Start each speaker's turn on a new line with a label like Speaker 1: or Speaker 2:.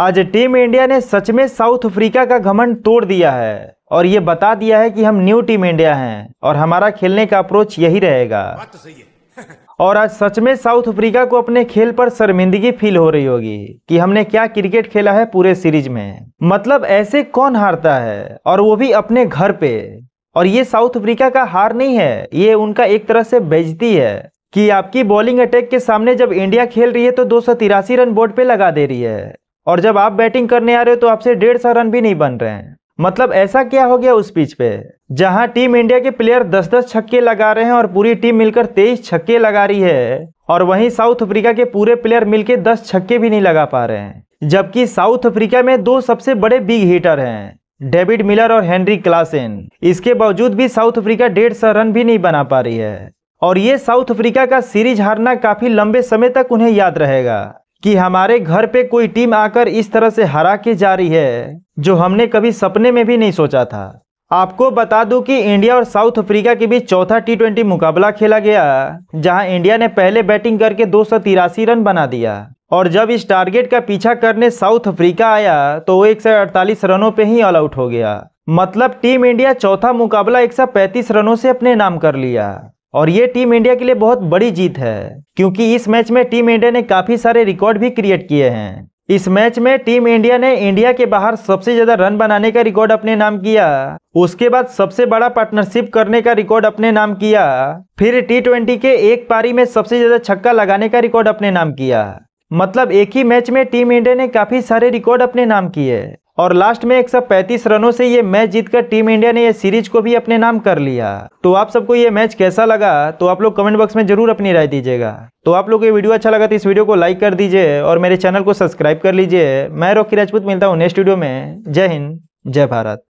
Speaker 1: आज team India ने सच में साउथ अफ्रीका का घमंड तोड़ दिया है और ये बता दिया है कि हम न्यू टीम इंडिया हैं और हमारा खेलने का अप्रोच यही रहेगा बात तो सही है और आज सच में साउथ अफ्रीका को अपने खेल पर शर्मिंदगी फील हो रही होगी कि हमने क्या क्रिकेट खेला है पूरे सीरीज में मतलब ऐसे कौन हारता है और वो भी अपने घर पे और ये साउथ अफ्रीका का हार नहीं है ये उनका एक तरह से बेजती है कि आपकी बॉलिंग अटैक के सामने जब इंडिया खेल रही है तो दो रन बोर्ड पे लगा दे रही है और जब आप बैटिंग करने आ रहे हो तो आपसे डेढ़ सौ रन भी नहीं बन रहे हैं मतलब ऐसा क्या हो गया उस पिच पे जहां टीम इंडिया के प्लेयर 10-10 छक्के लगा रहे हैं और पूरी टीम मिलकर 23 छक्के लगा रही है और वहीं साउथ अफ्रीका के पूरे प्लेयर मिलकर 10 छक्के भी नहीं लगा पा रहे हैं जबकि साउथ अफ्रीका में दो सबसे बड़े बिग हिटर हैं डेविड मिलर और हेनरी क्लासेन इसके बावजूद भी साउथ अफ्रीका डेढ़ सौ रन भी नहीं बना पा रही है और ये साउथ अफ्रीका का सीरीज हारना काफी लंबे समय तक उन्हें याद रहेगा कि हमारे घर पे कोई टीम आकर इस तरह से हरा के जा रही है जो हमने कभी सपने में भी नहीं सोचा था आपको बता दूं कि इंडिया और साउथ अफ्रीका के बीच चौथा टी मुकाबला खेला गया जहां इंडिया ने पहले बैटिंग करके दो रन बना दिया और जब इस टारगेट का पीछा करने साउथ अफ्रीका आया तो वो एक रनों पे ही ऑल आउट हो गया मतलब टीम इंडिया चौथा मुकाबला एक रनों से अपने नाम कर लिया और ये टीम इंडिया के लिए बहुत बड़ी जीत है क्योंकि इस मैच में टीम इंडिया ने काफ़ी सारे रिकॉर्ड भी क्रिएट किए हैं इस मैच में टीम इंडिया ने इंडिया के बाहर सबसे ज्यादा रन बनाने का रिकॉर्ड अपने नाम किया उसके बाद सबसे बड़ा पार्टनरशिप करने का रिकॉर्ड अपने नाम किया फिर टी के एक पारी में सबसे ज्यादा छक्का लगाने का रिकॉर्ड अपने नाम किया मतलब एक ही मैच में टीम इंडिया ने काफी सारे रिकॉर्ड अपने नाम किए और लास्ट में एक रनों से ये मैच जीतकर टीम इंडिया ने ये सीरीज को भी अपने नाम कर लिया तो आप सबको ये मैच कैसा लगा तो आप लोग कमेंट बॉक्स में जरूर अपनी राय दीजिएगा तो आप लोग ये वीडियो अच्छा लगा तो इस वीडियो को लाइक कर दीजिए और मेरे चैनल को सब्सक्राइब कर लीजिए मैं रोकी राजपूत मिलता हूँ नेक्स्ट वीडियो में जय हिंद जय भारत